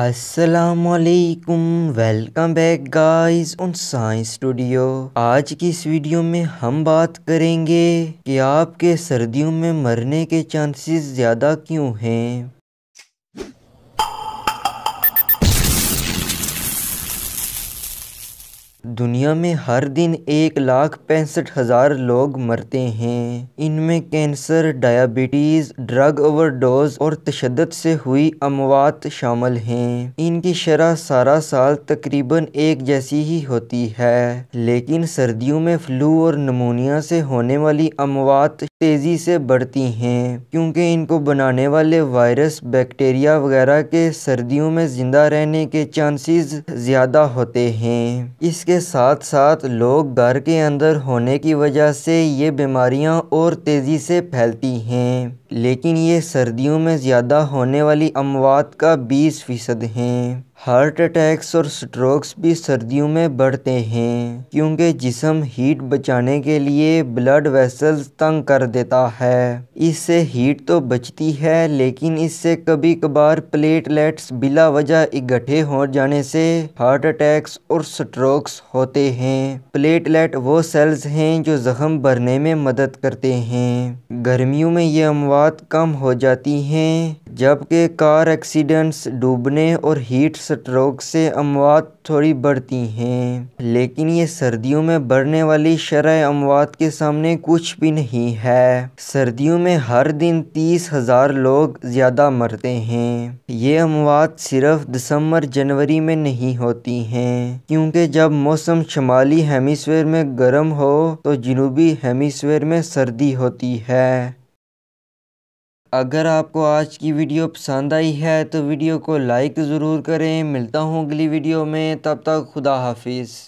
असलकुम welcome back guys on science studio आज की इस वीडियो में हम बात करेंगे कि आपके सर्दियों में मरने के चांसेस ज़्यादा क्यों हैं दुनिया में हर दिन एक लाख पैंसठ हज़ार लोग मरते हैं इनमें कैंसर डायबिटीज़ ड्रग ओवरडोज और तशद से हुई अमवात शामिल हैं इनकी शरह सारा साल तकरीबन एक जैसी ही होती है लेकिन सर्दियों में फ्लू और नमोनिया से होने वाली अमवात तेज़ी से बढ़ती हैं क्योंकि इनको बनाने वाले वायरस बैक्टीरिया वगैरह के सर्दियों में ज़िंदा रहने के चांसेस ज़्यादा होते हैं इसके के साथ साथ लोग घर के अंदर होने की वजह से ये बीमारियाँ और तेज़ी से फैलती हैं लेकिन ये सर्दियों में ज़्यादा होने वाली अमवात का बीस फ़ीसद हैं हार्ट अटैक्स और स्ट्रोक्स भी सर्दियों में बढ़ते हैं क्योंकि जिसम हीट बचाने के लिए ब्लड वेसल्स तंग कर देता है इससे हीट तो बचती है लेकिन इससे कभी कभार प्लेटलेट्स बिला वजह इकट्ठे हो जाने से हार्ट अटैक्स और स्ट्रोक्स होते हैं प्लेटलेट वो सेल्स हैं जो जख्म भरने में मदद करते हैं गर्मियों में ये अमवात कम हो जाती हैं जबकि कार एक्सीडेंट्स डूबने और हीट स्ट्रोक से अमवात थोड़ी बढ़ती हैं लेकिन ये सर्दियों में बढ़ने वाली शरह अमवात के सामने कुछ भी नहीं है सर्दियों में हर दिन तीस हजार लोग ज़्यादा मरते हैं ये अमवात सिर्फ दिसंबर जनवरी में नहीं होती हैं क्योंकि जब मौसम शमाली हेमिसफेयर में गर्म हो तो जनूबी हेमिसफेयर में सर्दी होती है अगर आपको आज की वीडियो पसंद आई है तो वीडियो को लाइक ज़रूर करें मिलता हूँ अगली वीडियो में तब तक खुदा हाफिज़